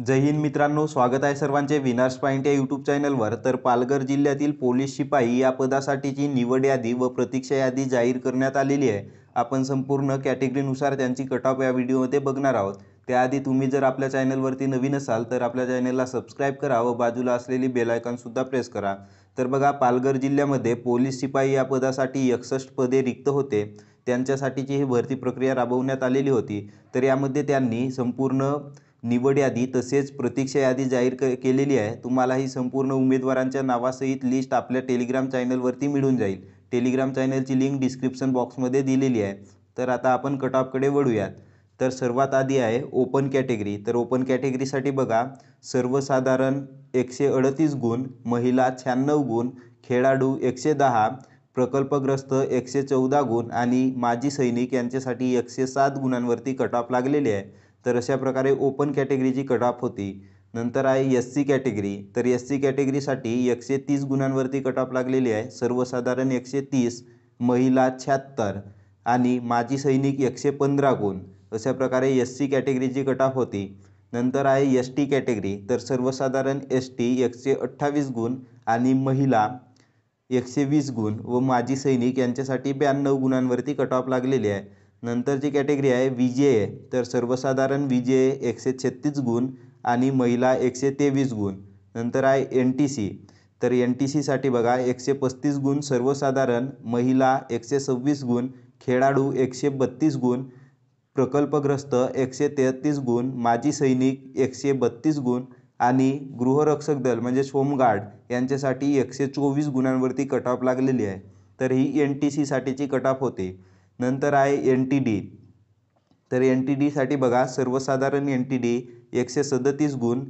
जय हिंद मित्रांनो स्वागत आहे सर्वांचे विनार्स पॉईंट या यूट्यूब चॅनलवर तर पालघर जिल्ह्यातील पोलीस शिपाई या पदासाठीची निवड यादी व प्रतीक्षा यादी जाहीर करण्यात आलेली आहे आपण संपूर्ण कॅटेगरीनुसार त्यांची कट ऑफ या व्हिडिओमध्ये बघणार आहोत त्याआधी तुम्ही जर आपल्या चॅनलवरती नवीन असाल तर आपल्या चॅनलला सबस्क्राईब करा व बाजूला असलेली बेलायकॉनसुद्धा प्रेस करा तर बघा पालघर जिल्ह्यामध्ये पोलीस शिपाई या पदासाठी एकसष्ट पदे रिक्त होते त्यांच्यासाठीची ही भरती प्रक्रिया राबवण्यात आलेली होती तर यामध्ये त्यांनी संपूर्ण निवड यादी तसेच प्रतीक्षा यादी जाहीर क केलेली आहे तुम्हाला ही संपूर्ण उमेदवारांच्या नावासहित लिस्ट आपल्या टेलिग्राम चॅनलवरती मिळून जाईल टेलिग्राम चॅनलची लिंक डिस्क्रिप्शन बॉक्समध्ये दिलेली आहे तर आता आपण कट ऑफकडे वळूयात तर सर्वात आधी आहे ओपन कॅटेगरी तर ओपन कॅटेगरीसाठी बघा सर्वसाधारण एकशे अडतीस गुण महिला शहाण्णव गुण खेळाडू एकशे दहा प्रकल्पग्रस्त एकशे चौदा गुण आणि माजी सैनिक यांच्यासाठी एकशे सात गुणांवरती कट ऑफ लागलेले आहे तर अशा प्रकारे ओपन कॅटेगरीची कटऑफ होती नंतर आहे एस सी कॅटेगरी तर एस सी कॅटेगरीसाठी एकशे तीस गुणांवरती कटऑफ लागलेली आहे सर्वसाधारण एकशे तीस महिला शहात्तर आणि माजी सैनिक एकशे पंधरा गुण अशा प्रकारे एस सी कॅटेगरीची कटऑफ होती नंतर आहे एस टी कॅटेगरी तर सर्वसाधारण एस टी एकशे अठ्ठावीस गुण आणि महिला एकशे वीस गुण व माजी सैनिक यांच्यासाठी ब्याण्णव गुणांवरती कटऑफ लागलेली आहे नंतरची कॅटेगरी आहे विजय तर सर्वसाधारण विजय एकशे छत्तीस गुण आणि महिला एकशे तेवीस गुण नंतर आहे एन टी सी तर एन टी सीसाठी बघा एकशे पस्तीस गुण सर्वसाधारण महिला एकशे सव्वीस गुण खेळाडू एकशे बत्तीस गुण प्रकल्पग्रस्त एकशे तेहत्तीस गुण माजी सैनिक एकशे बत्तीस गुण आणि गृहरक्षक दल म्हणजे होमगार्ड यांच्यासाठी एकशे चोवीस गुणांवरती कट ऑफ लागलेली आहे तर ही एन टी सीसाठीची कट ऑफ होते नंतर आहे एन टी डी तर एन टी डीसाठी बघा सर्वसाधारण एन टी डी एकशे सदतीस गुण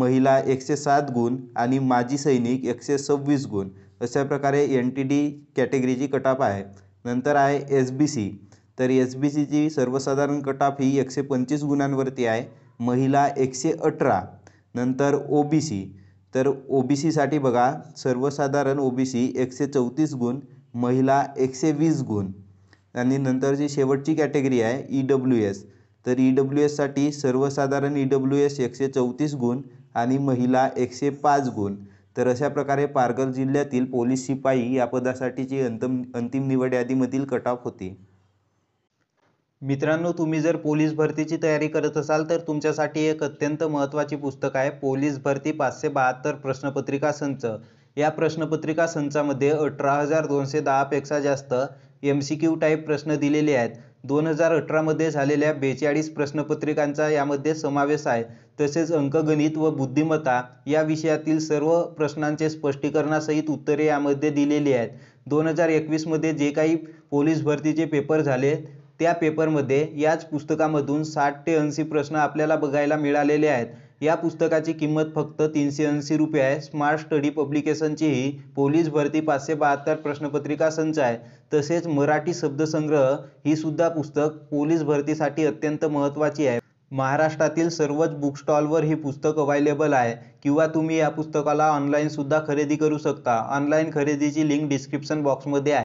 महिला एकशे सात गुण आणि माजी सैनिक एकशे सव्वीस गुण अशा प्रकारे एन टी डी कॅटेगरीची कटाप आहे नंतर आहे एस बी सी तर एस बी सीची सर्वसाधारण कटाप ही एकशे पंचवीस गुणांवरती आहे महिला एकशे अठरा नंतर ओ बी सी तर ओ बी सीसाठी बघा सर्वसाधारण ओ बी सी एकशे चौतीस गुण महिला एकशे वीस गुण आणि नंतर जी शेवटची कॅटेगरी आहे ई डब्ल्यू एस तर ई e डब्ल्यू एससाठी सर्वसाधारण ई डब्ल्यू एस एकशे चौतीस गुण आणि महिला एकशे पाच गुण तर अशा प्रकारे पारघर जिल्ह्यातील पोलीस शिपाई या पदासाठीची अंतिम अंतिम निवड यादीमधील कट ऑफ होती मित्रांनो तुम्ही जर पोलीस भरतीची तयारी करत असाल तर तुमच्यासाठी एक अत्यंत महत्त्वाची पुस्तक आहे पोलीस भरती पाचशे बहात्तर प्रश्नपत्रिका संच या प्रश्नपत्रिका संचामध्ये अठरा हजार दोनशे दहापेक्षा जास्त एम सी क्यू टाईप प्रश्न दिलेले आहेत दोन हजार अठरामध्ये झालेल्या बेचाळीस प्रश्नपत्रिकांचा यामध्ये समावेश आहे तसेच अंकगणित व बुद्धिमत्ता या विषयातील सर्व प्रश्नांचे स्पष्टीकरणासहित उत्तरे यामध्ये दिलेली आहेत दोन हजार एकवीसमध्ये जे काही पोलीस भरतीचे पेपर झाले त्या पेपरमध्ये याच पुस्तकामधून साठ ते ऐंशी प्रश्न आपल्याला बघायला मिळालेले आहेत या पुस्तकाची किंमत फक्त तीनशे ऐंशी रुपये आहे स्मार्ट स्टडी पब्लिकेशनची ही पोलीस भरती पाचशे बहात्तर प्रश्नपत्रिका संच आहे तसेच मराठी शब्दसंग्रह ही सुद्धा पुस्तक पोलीस भरतीसाठी अत्यंत महत्त्वाची आहे महाराष्ट्रातील सर्वच बुकस्टॉलवर ही पुस्तक अवेलेबल आहे किंवा तुम्ही या पुस्तकाला ऑनलाईनसुद्धा खरेदी करू शकता ऑनलाईन खरेदीची लिंक डिस्क्रिप्शन बॉक्समध्ये आहे